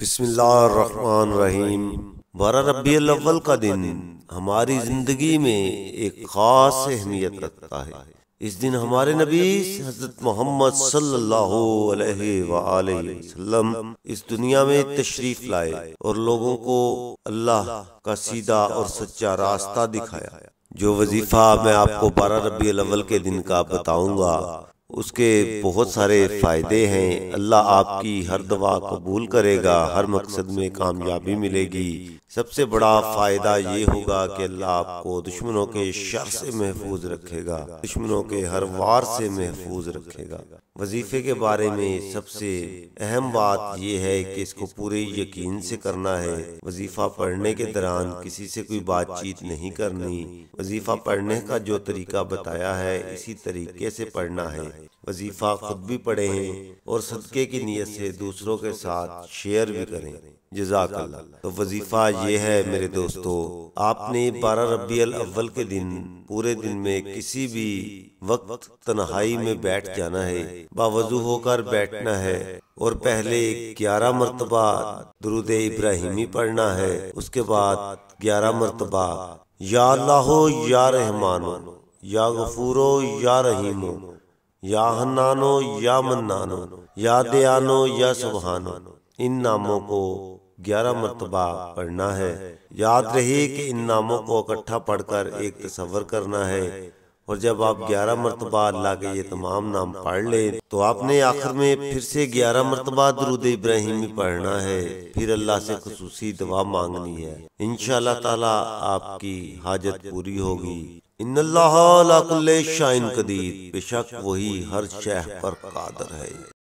बिस्मिल्लाहमान रहीम बारह रबी अव्वल का दिन हमारी ज़िंदगी में एक ख़ास अहमियत रखता है इस दिन हमारे नबी हज़रत मोहम्मद सल्लल्लाहु अलैहि वसल्लम इस दुनिया में तशरीफ लाए और लोगों को अल्लाह का सीधा और सच्चा रास्ता दिखाया जो वजीफा मैं आपको बारह रबी अव्वल के दिन का बताऊंगा उसके बहुत सारे फ़ायदे हैं अल्लाह आपकी हर दवा कबूल करेगा हर मकसद में कामयाबी मिलेगी सबसे बड़ा फ़ायदा ये होगा कि अल्लाह आपको दुश्मनों के शर से महफूज रखेगा दुश्मनों के हर वार से महफूज रखेगा वजीफ़े के बारे में सबसे अहम बात यह है कि इसको पूरे यकीन से करना है वजीफ़ा पढ़ने के दौरान किसी से कोई बातचीत नहीं करनी वजीफ़ा पढ़ने का जो तरीका बताया है इसी तरीके से पढ़ना है वजीफा खुद भी पढ़े हैं और सदक़े की नीयत से दूसरों के साथ शेयर भी करें जजाक अल्लाह तो वजीफा ये है मेरे दोस्तों आपने बारह रबी अव्वल के दिन पूरे दिन में किसी भी वक्त तन्हाई में बैठ जाना है बावजू होकर बैठना है और पहले ग्यारह मरतबा दरुद इब्राहिमी पढ़ना है उसके बाद ग्यारह मरतबा या अल्लाह या रहमान या गफूरो या रहीमो या हन्नानो या मन्नानो या दयानो या सुबहानो इन नामों को ग्यारह मरतबा पढ़ना है याद रहे कि इन नामों को इकट्ठा पढ़कर एक तस्वर करना है और जब आप ग्यारह मरतबा अल्लाह के ये तमाम नाम पढ़ लें तो आपने आखिर में फिर से ग्यारह मरतबा दरुद इब्राहिमी पढ़ना है फिर अल्लाह से खसूसी दवा मांगनी है इन ताला आपकी हाजत पूरी होगी इन शाइन कदीर बेशक वही हर शह पर कादर है